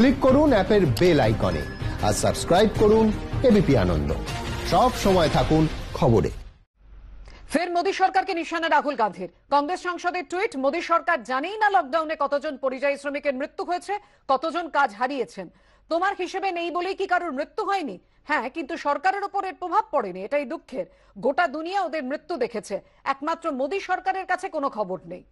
click করুন অ্যাপের bell আইকনে আর সাবস্ক্রাইব করুন এবিপি আনন্দ সব সময় থাকুন খবরে ফের মোদী সরকারকে নিশানা রাহুল গান্ধীর কংগ্রেস সাংসদের টুইট মোদী সরকার জানেই না লকডাউনে কতজন পরিযায়ী শ্রমিকের মৃত্যু হয়েছে কতজন কাজ হারিয়েছেন তোমার হিসেবে নেই বলেই কি কারোর মৃত্যু হয়নি হ্যাঁ কিন্তু সরকারের ওপর এর প্রভাব পড়েনি এটাই দুঃখের গোটা দুনিয়া ওদের মৃত্যু দেখেছে একমাত্র মোদী সরকারের কাছে কোনো খবর নেই